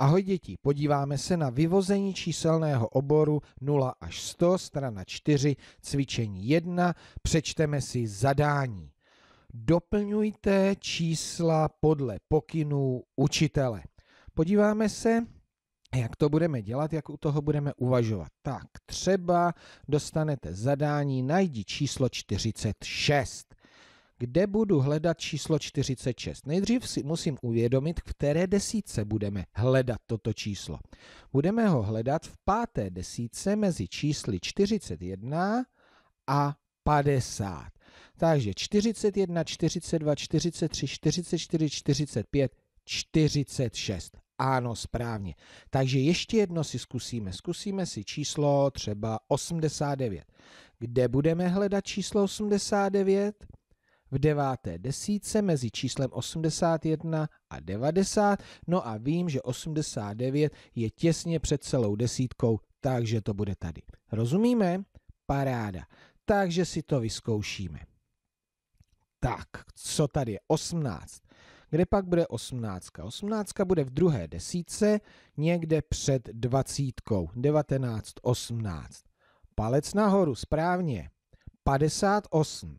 Ahoj děti, podíváme se na vyvození číselného oboru 0 až 100, strana 4, cvičení 1, přečteme si zadání. Doplňujte čísla podle pokynů učitele. Podíváme se, jak to budeme dělat, jak u toho budeme uvažovat. Tak, třeba dostanete zadání, najdi číslo 46 kde budu hledat číslo 46. Nejdřív si musím uvědomit, v které desíce budeme hledat toto číslo. Budeme ho hledat v páté desíce mezi čísly 41 a 50. Takže 41, 42, 43, 44, 45, 46. Ano, správně. Takže ještě jedno si zkusíme. Zkusíme si číslo třeba 89. Kde budeme hledat číslo 89? v deváté desíce mezi číslem 81 a 90, no a vím, že 89 je těsně před celou desítkou, takže to bude tady. Rozumíme? Paráda. Takže si to vyzkoušíme. Tak, co tady je 18? Kde pak bude 18? 18 bude v druhé desíce, někde před dvacítkou. 19, 18. Palec nahoru, správně. 58.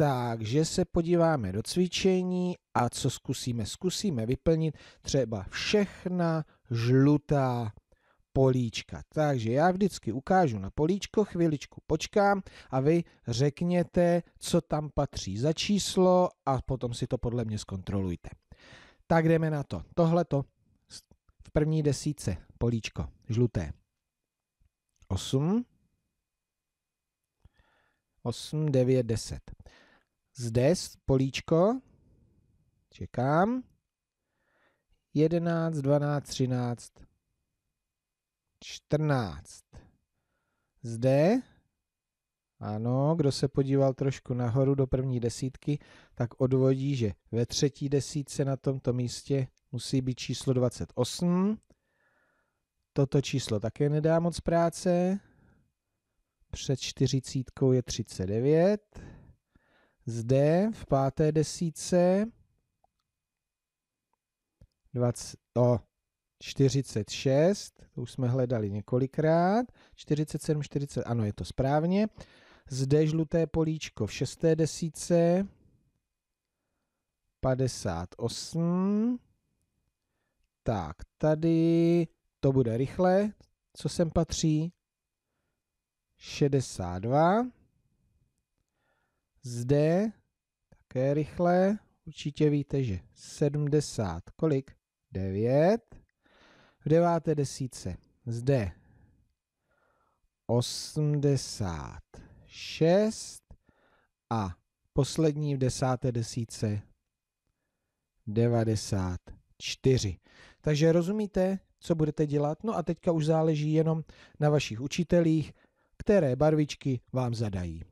Takže se podíváme do cvičení a co zkusíme? Zkusíme vyplnit třeba všechna žlutá políčka. Takže já vždycky ukážu na políčko, chviličku počkám a vy řekněte, co tam patří za číslo a potom si to podle mě zkontrolujte. Tak jdeme na to. Tohle to v první desíce políčko žluté. 8, 8, 9, 10 zde políčko, čekám, 11, 12, 13, 14. Zde, ano, kdo se podíval trošku nahoru do první desítky, tak odvodí, že ve třetí desítce na tomto místě musí být číslo 28. Toto číslo také nedá moc práce. Před čtyřicítkou je 39 zde v páté desíce 20, o, 46, to už jsme hledali několikrát, 47, 40, ano, je to správně. Zde žluté políčko v šesté desíce, 58, tak tady to bude rychle, co sem patří, 62, zde také rychle, určitě víte, že 70, kolik? 9. V deváté desíce zde 86 a poslední v desáté desíce 94. Takže rozumíte, co budete dělat? No a teďka už záleží jenom na vašich učitelích, které barvičky vám zadají.